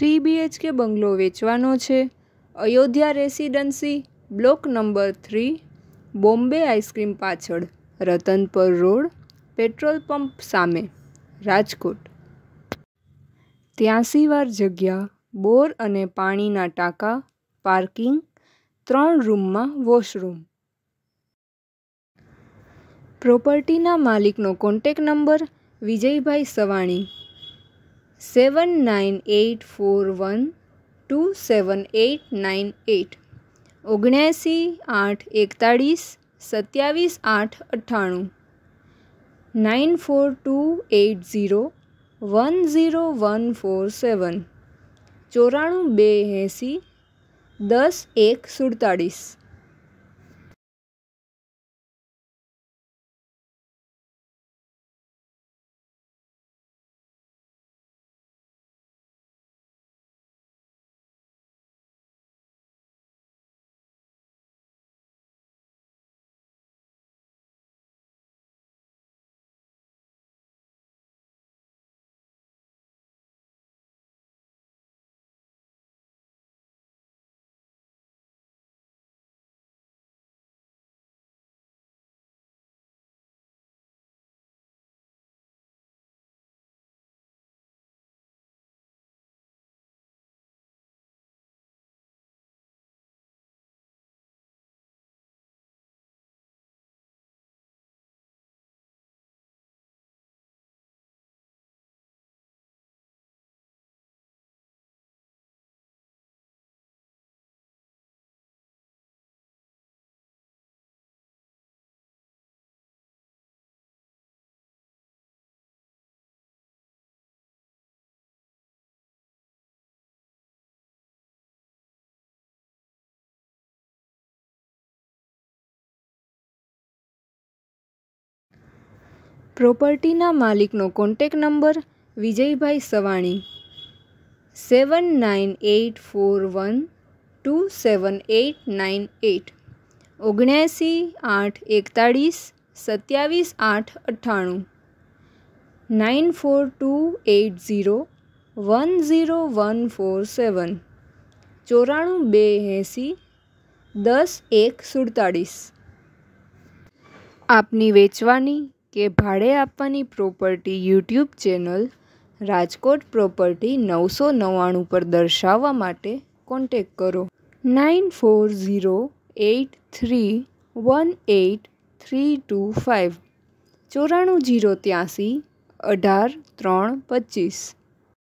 three BHK bungalow વેચવાનો છે Ayodhya residency block number three Bombay ice cream પાછળ રતનપર રોડ પેટ્રોલ પંપ સામે રાજકોટ ત્યાંસી વાર જગ્યા બોર અને પાણીના ટાંકા પાર્કિંગ ત્રણ રૂમમાં વોશરૂમ પ્રોપર્ટીના માલિકનો contact number Vijaybhai Savani seven nine eight four one two seven eight nine eight ઓગણ્યાસી આઠ એકતાળીસ સત્યાવીસ આઠ અઠ્ઠાણું nine four two eight zero one zero one four seven ચોરાણું બે એંસી દસ એક સુડતાળીસ પ્રોપર્ટીના માલિકનો contact number Vijaybhai Savani seven nine eight four one two seven eight nine eight ઓગણ્યાસી આઠ એકતાળીસ સત્યાવીસ આઠ અઠ્ઠાણું nine four two eight zero one zero one four seven ચોરાણું બે એંસી દસ એક સુડતાળીસ આપની વેચવાની કે ભાડે આપવાની property YouTube channel Rajkot property નવસો નવ્વાણું પર દર્શાવવા માટે કોન્ટેક કરો nine four zero eight three one eight three two five ચોરાણું ઝીરો ત્યાંસી અઢાર ત્રણ પચીસ